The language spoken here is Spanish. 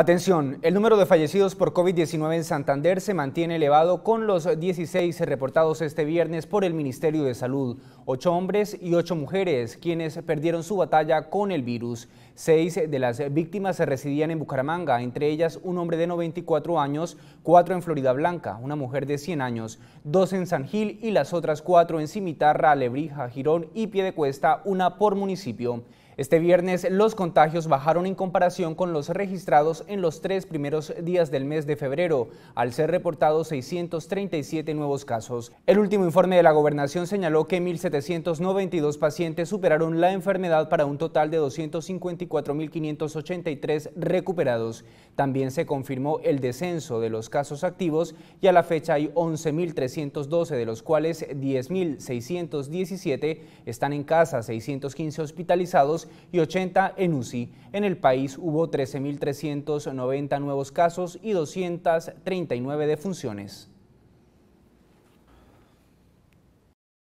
Atención, el número de fallecidos por COVID-19 en Santander se mantiene elevado con los 16 reportados este viernes por el Ministerio de Salud, ocho hombres y ocho mujeres, quienes perdieron su batalla con el virus. Seis de las víctimas residían en Bucaramanga, entre ellas un hombre de 94 años, cuatro en Florida Blanca, una mujer de 100 años, dos en San Gil y las otras cuatro en Cimitarra, Alebrija, Girón y Piedecuesta, una por municipio. Este viernes los contagios bajaron en comparación con los registrados en los tres primeros días del mes de febrero, al ser reportados 637 nuevos casos. El último informe de la gobernación señaló que 1.792 pacientes superaron la enfermedad para un total de 254.583 recuperados. También se confirmó el descenso de los casos activos y a la fecha hay 11.312, de los cuales 10.617 están en casa, 615 hospitalizados y 80 en UCI. En el país hubo 13.390 nuevos casos y 239 defunciones.